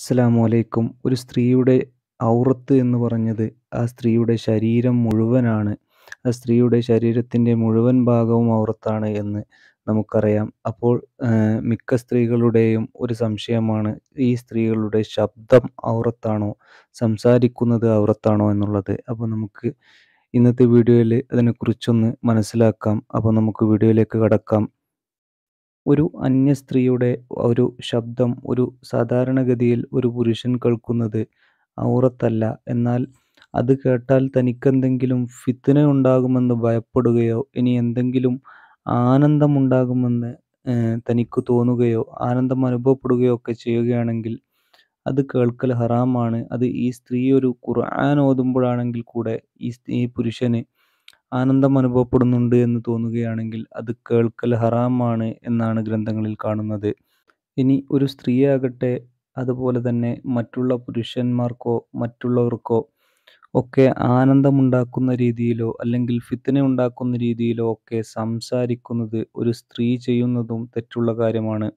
അസ്സലാമലൈക്കും ഒരു സ്ത്രീയുടെ ഔറത്ത് എന്ന് പറഞ്ഞത് ആ സ്ത്രീയുടെ ശരീരം മുഴുവനാണ് ആ സ്ത്രീയുടെ ശരീരത്തിൻ്റെ മുഴുവൻ ഭാഗവും ഔറത്താണ് എന്ന് നമുക്കറിയാം അപ്പോൾ മിക്ക സ്ത്രീകളുടെയും ഒരു സംശയമാണ് ഈ സ്ത്രീകളുടെ ശബ്ദം ഔറത്താണോ സംസാരിക്കുന്നത് ഔറത്താണോ എന്നുള്ളത് അപ്പോൾ നമുക്ക് ഇന്നത്തെ വീഡിയോയിൽ അതിനെക്കുറിച്ചൊന്ന് മനസ്സിലാക്കാം അപ്പോൾ നമുക്ക് വീഡിയോയിലേക്ക് കടക്കാം ഒരു അന്യ സ്ത്രീയുടെ ഒരു ശബ്ദം ഒരു സാധാരണഗതിയിൽ ഒരു പുരുഷൻ കേൾക്കുന്നത് ഔറത്തല്ല. എന്നാൽ അത് കേട്ടാൽ തനിക്കെന്തെങ്കിലും ഉണ്ടാകുമെന്ന് ഭയപ്പെടുകയോ എന്തെങ്കിലും ആനന്ദമുണ്ടാകുമെന്ന് തനിക്ക് തോന്നുകയോ ആനന്ദം അനുഭവപ്പെടുകയോ ഒക്കെ ചെയ്യുകയാണെങ്കിൽ അത് കേൾക്കൽ ഹറാമാണ്. അത് ഈ സ്ത്രീ ഒരു ഖുർആൻ ഓതുമ്പോഴാണെങ്കിൽ കൂടെ ഈ പുരുഷന് ആനന്ദം അനുഭവപ്പെടുന്നുണ്ട് എന്ന് തോന്നുകയാണെങ്കിൽ അത് കേൾക്കൽ ഹറാമാണ് എന്നാണ് ഗ്രന്ഥങ്ങളിൽ കാണുന്നത് ഇനി ഒരു സ്ത്രീയാകട്ടെ അതുപോലെ തന്നെ മറ്റുള്ള പുരുഷന്മാർക്കോ മറ്റുള്ളവർക്കോ ഒക്കെ ആനന്ദമുണ്ടാക്കുന്ന രീതിയിലോ അല്ലെങ്കിൽ ഫിത്തിന ഉണ്ടാക്കുന്ന രീതിയിലോ ഒക്കെ സംസാരിക്കുന്നത് ഒരു സ്ത്രീ ചെയ്യുന്നതും തെറ്റുള്ള കാര്യമാണ്